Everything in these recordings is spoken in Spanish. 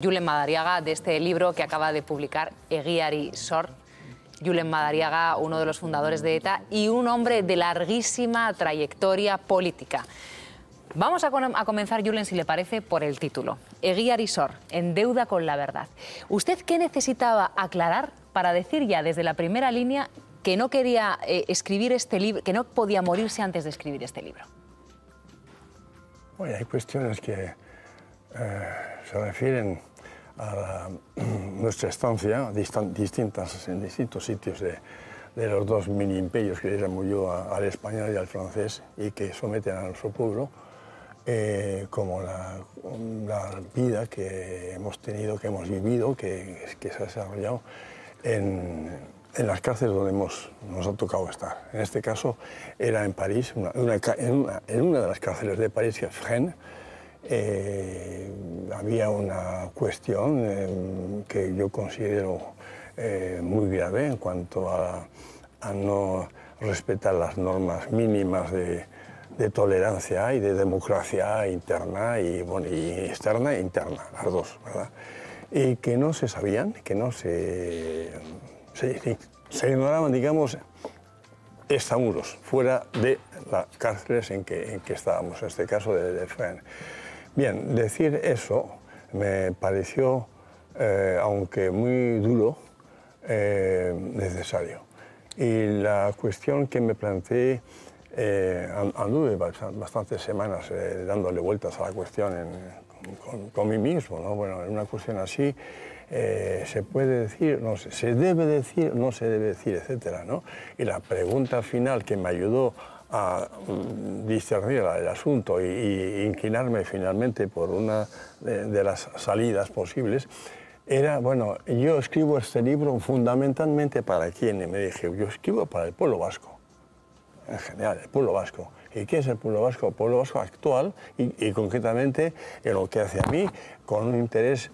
Julen Madariaga de este libro que acaba de publicar Eguiari Sor. Julen Madariaga, uno de los fundadores de ETA y un hombre de larguísima trayectoria política. Vamos a, comenzar, Julen, si le parece, por el título. Eguiari Sor, en deuda con la verdad. ¿Usted qué necesitaba aclarar para decir ya desde la primera línea que no quería eh, escribir este libro, que no podía morirse antes de escribir este libro? Bueno, hay cuestiones que eh, se refieren a nuestra estancia, distintas, en distintos sitios de, los dos mini imperios que le llamo yo al español y al francés y que someten a nuestro pueblo, eh, como la, vida que hemos tenido, que hemos vivido, que, que se ha desarrollado en, las cárceles donde nos ha tocado estar. En este caso era en París, en, una, de las cárceles de París, que es eh, había una cuestión eh, que yo considero eh, muy grave en cuanto a, no respetar las normas mínimas de, tolerancia y de democracia interna y, externa e interna, las dos, Y que no se sabían, que no se, ignoraban, digamos, extramuros, fuera de las cárceles en que, estábamos, en este caso de, de Bien, decir eso me pareció, eh, aunque muy duro, eh, necesario. Y la cuestión que me planteé, eh, anduve bastantes semanas dándole vueltas a la cuestión con, mí mismo, Bueno, en una cuestión así, se puede decir, no sé, se debe decir, no se debe decir, etcétera, Y la pregunta final que me ayudó a mm, discernir el asunto e inclinarme finalmente por una de, las salidas posibles, era, bueno, yo escribo este libro fundamentalmente para quién, me dije, yo escribo para el pueblo vasco, en general, el pueblo vasco. ¿Y qué es el pueblo vasco? El pueblo vasco actual y concretamente en lo que hace a mí, con un interés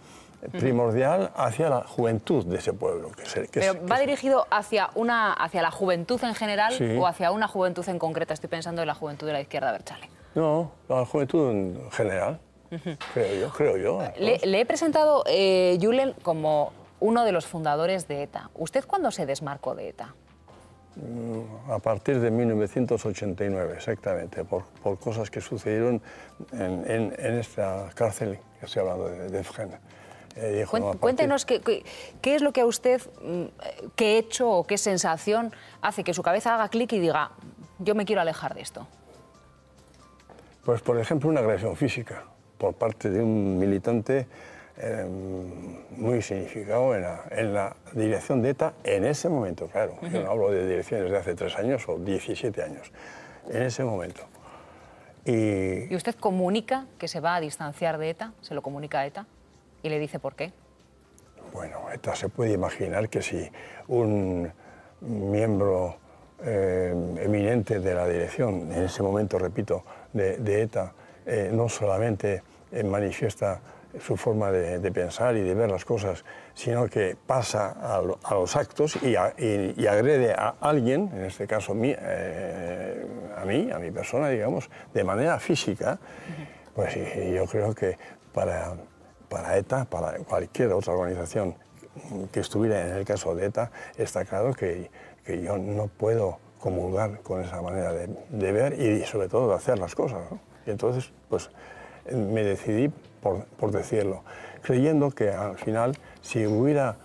primordial hacia la juventud de ese pueblo. Que Pero ¿va dirigido hacia, hacia la juventud en general o hacia una juventud en concreta? Estoy pensando en la juventud de la izquierda Berchale. No, la juventud en general, creo yo. Creo yo le, he presentado, a eh, Julen, como uno de los fundadores de ETA. ¿Usted cuándo se desmarcó de ETA? Mm, a partir de 1989, exactamente, por, cosas que sucedieron en, esta cárcel que estoy hablando de, de eh, cuéntenos qué, es lo que a usted, mm, qué hecho o qué sensación hace que su cabeza haga clic y diga, yo me quiero alejar de esto. Pues, por ejemplo, una agresión física por parte de un militante em, muy significado en la, dirección de ETA en ese momento, claro. Yo no hablo de direcciones de hace tres años o 17 años, en ese momento. ¿Y usted comunica que se va a distanciar de ETA? ¿Se lo comunica a ETA? y le dice por qué. Bueno, ETA se puede imaginar que si un miembro eh, eminente de la dirección, en ese momento, repito, de, ETA, eh, no solamente eh, manifiesta su forma de, pensar y de ver las cosas, sino que pasa a, los actos y, agrede a alguien, en este caso a mí, a mi persona, digamos, de manera física, pues yo creo que para para ETA, para cualquier otra organización que estuviera en el caso de ETA, está claro que, yo no puedo comulgar con esa manera de, ver y sobre todo de hacer las cosas. Y entonces, pues me decidí por, decirlo, creyendo que al final, si hubiera...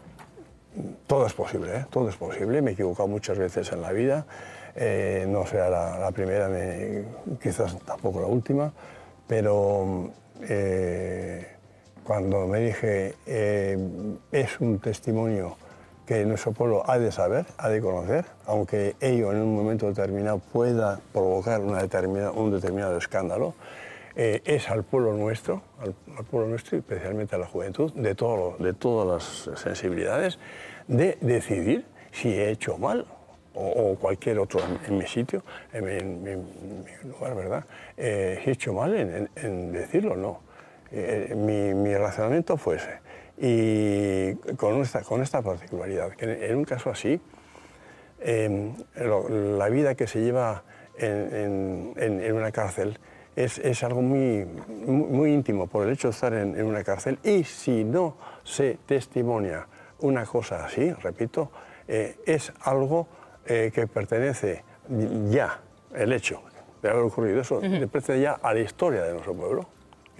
Todo es posible, ¿eh? todo es posible, me he equivocado muchas veces en la vida, eh, no sea la, primera, quizás tampoco la última, pero eh, cuando me dije, eh, es un testimonio que nuestro pueblo ha de saber, ha de conocer, aunque ello en un momento determinado pueda provocar un determinado escándalo, eh, es al pueblo nuestro, al, pueblo nuestro especialmente a la juventud, de, todo, de todas las sensibilidades, de decidir si he hecho mal o, cualquier otro en, mi sitio, en mi, lugar, ¿verdad? Eh, si he hecho mal en, decirlo o no. Eh, mi, mi, razonamiento fuese, y con esta, con esta particularidad, que en un caso así, em, la vida que se lleva en, una cárcel es, algo muy, íntimo por el hecho de estar en, una cárcel y si no se testimonia una cosa así, repito, eh, es algo eh, que pertenece ya, el hecho de haber ocurrido eso, pertenece ya a la historia de nuestro pueblo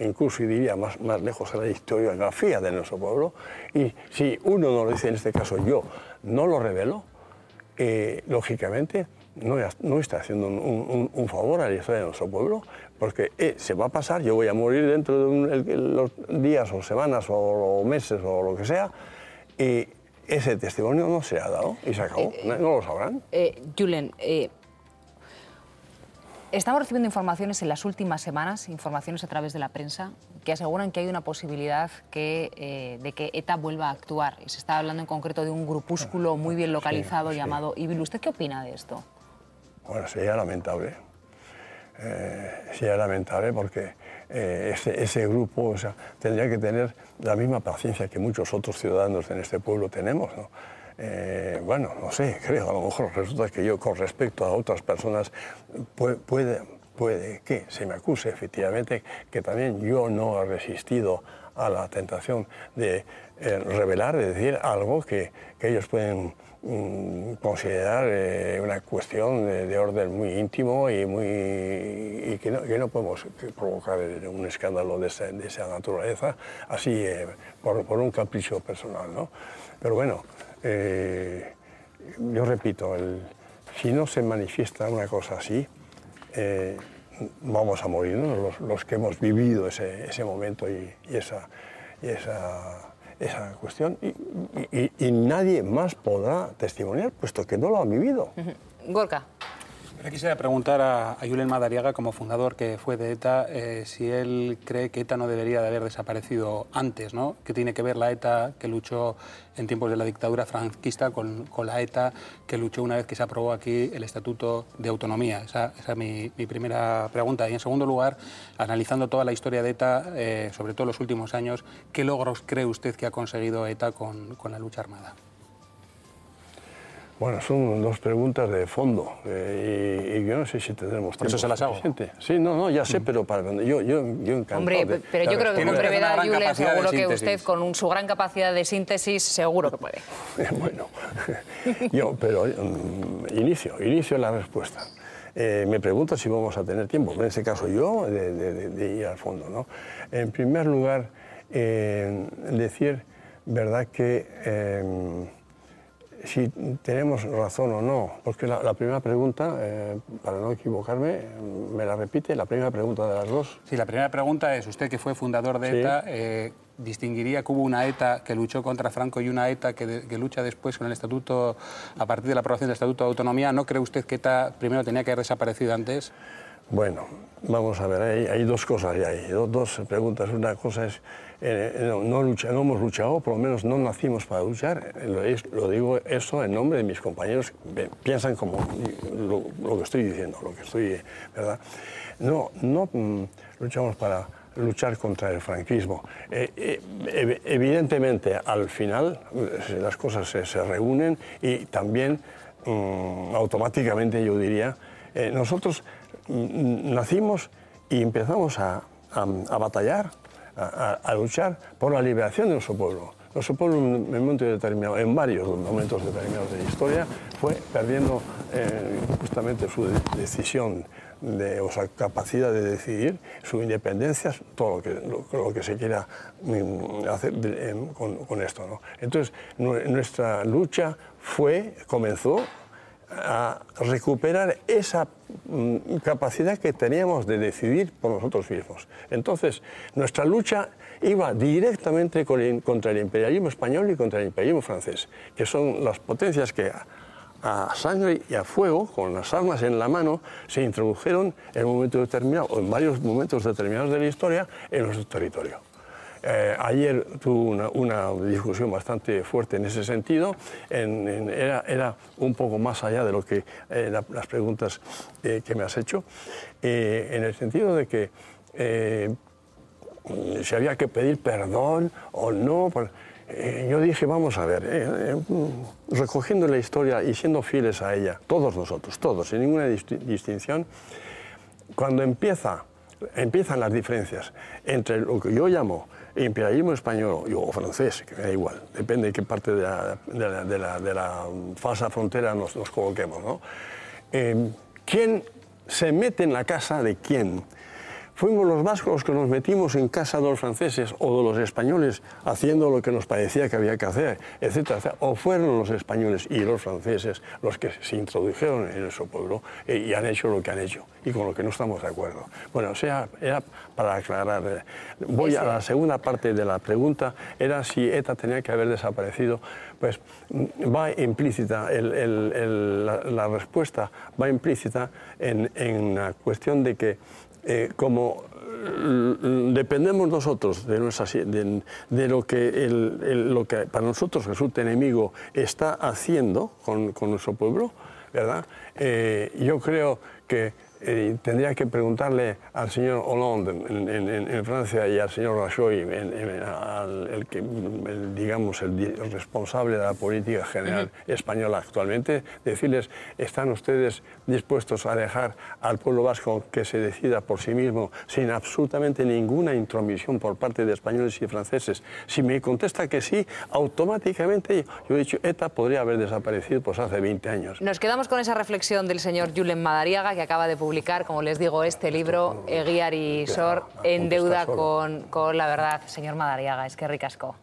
incluso diría más, más lejos a la historiografía de nuestro pueblo, y si uno no lo dice, en este caso yo, no lo revelo, eh, lógicamente no, no, está haciendo un, favor a la historia de nuestro pueblo, porque eh, se va a pasar, yo voy a morir dentro de los días o semanas o, meses o lo que sea, y ese testimonio no se ha dado y se acabó, no, eh, no, lo sabrán. Julen, Estamos recibiendo informaciones en las últimas semanas, informaciones a través de la prensa, que aseguran que hay una posibilidad eh, de que ETA vuelva a actuar. Y se está hablando en concreto de un grupúsculo ah, muy bien localizado llamado IBIL. ¿Usted qué opina de esto? Bueno, sería lamentable. Eh, sería lamentable porque eh, ese, grupo tendría que tener la misma paciencia que muchos otros ciudadanos en este pueblo tenemos. ¿no? Eh, bueno, no sé, creo, a lo mejor resulta que yo con respecto a otras personas puede, que se me acuse efectivamente que también yo no he resistido a la tentación de eh, revelar, de decir algo que ellos pueden Mm, considerar eh, una cuestión de, orden muy íntimo y, que, no, podemos provocar un escándalo de, esa, naturaleza, así eh, por, un capricho personal. ¿no? Pero bueno, eh, yo repito, si no se manifiesta una cosa así, vamos a morir los, que hemos vivido ese, momento Y esa esa cuestión y, nadie más podrá testimoniar, puesto que no lo ha vivido. Gorka quisiera preguntar a, Julen Madariaga, como fundador que fue de ETA, eh, si él cree que ETA no debería de haber desaparecido antes, ¿no? ¿Qué tiene que ver la ETA que luchó en tiempos de la dictadura franquista con, la ETA que luchó una vez que se aprobó aquí el Estatuto de Autonomía? Esa, es mi, primera pregunta. Y en segundo lugar, analizando toda la historia de ETA, eh, sobre todo los últimos años, ¿qué logros cree usted que ha conseguido ETA con la lucha armada? Bueno, son dos preguntas de fondo eh, y, yo no sé si tendremos tiempo. ¿Eso se las hago? Sí, no, no, ya sé, mm. pero para yo, yo, yo encantado. Hombre, pero yo creo que con brevedad, Yule, seguro que usted con su gran capacidad de síntesis seguro que puede. bueno, yo, pero mm, inicio, inicio la respuesta. Eh, me pregunto si vamos a tener tiempo, en ese caso yo, de, ir al fondo. ¿no? En primer lugar, eh, decir, ¿verdad que em, si tenemos razón o no, porque la, primera pregunta, eh, para no equivocarme, mm, me la repite, la primera pregunta de las dos. Sí, la primera pregunta es, usted que fue fundador de ETA, eh, ¿distinguiría que hubo una ETA que luchó contra Franco y una ETA que, lucha después con el Estatuto, a partir de la aprobación del Estatuto de Autonomía? ¿No cree usted que ETA primero tenía que haber desaparecido antes? Bueno, vamos a ver, hay, dos cosas ya dos, preguntas. Una cosa es, eh, eh, no, hemos luchado, por lo menos no nacimos para luchar. Lo, digo eso en nombre de mis compañeros, piensan como lo, que estoy diciendo, lo que estoy, ¿verdad? No, no mm, luchamos para luchar contra el franquismo. Eh, evidentemente, al final las cosas se, reúnen y también mm, automáticamente yo diría, nosotros nacimos y empezamos a, batallar, a, luchar por la liberación de nuestro pueblo. Nuestro pueblo en momento en varios momentos determinados de la historia, fue perdiendo eh, justamente su decisión de, o sea, capacidad de decidir, su independencia, todo lo que, se quiera mm, hacer em, con, esto. Entonces, nuestra lucha fue, comenzó a recuperar esa mm, capacidad que teníamos de decidir por nosotros mismos. Entonces, nuestra lucha iba directamente contra el imperialismo español y contra el imperialismo francés, que son las potencias que a sangre y a fuego, con las armas en la mano, se introdujeron en momento en varios momentos determinados de la historia, en nuestro territorio. Eh, ayer tuve una, discusión bastante fuerte en ese sentido. era, era, un poco más allá de lo que eh, las preguntas eh, que me has hecho, en el sentido de que si había que pedir perdón o no. Pues, yo dije, vamos a ver, mm, recogiendo la historia y siendo fieles a ella, todos nosotros, todos, sin ninguna distinción, cuando empieza, empiezan las diferencias entre lo que yo llamo imperialismo español o francés, que me da igual, depende de qué parte de la, falsa frontera nos, coloquemos, ¿no? Eh, ¿Quién se mete en la casa de quién? fuimos los vascos los que nos metimos en casa de los franceses o de los españoles haciendo lo que nos parecía que había que hacer, etcétera O fueron los españoles y los franceses los que se introdujeron en nuestro pueblo y han hecho lo que han hecho y con lo que no estamos de acuerdo. Bueno, o sea, era para aclarar. Eh, voy a la segunda parte de la pregunta, era si ETA tenía que haber desaparecido. Pues mm, va implícita, la, respuesta va implícita en, en la cuestión de que eh, como mm, dependemos nosotros de, nuestra, de, lo, que el, lo que para nosotros resulta enemigo está haciendo con, nuestro pueblo, ¿verdad? Eh, yo creo que eh, tendría que preguntarle al señor Hollande en, Francia y al señor Rajoy, al, el que, digamos, el, responsable de la política general española actualmente, decirles, ¿están ustedes dispuestos a dejar al pueblo vasco que se decida por sí mismo sin absolutamente ninguna intromisión por parte de españoles y franceses? Si me contesta que sí, automáticamente yo he dicho, ETA podría haber desaparecido pues hace 20 años. Nos quedamos con esa reflexión del señor Julen Madariaga que acaba de publicar publicar, como les digo, este libro, Eguiar y Sor, en deuda con, con la verdad, señor Madariaga. Es que ricasco.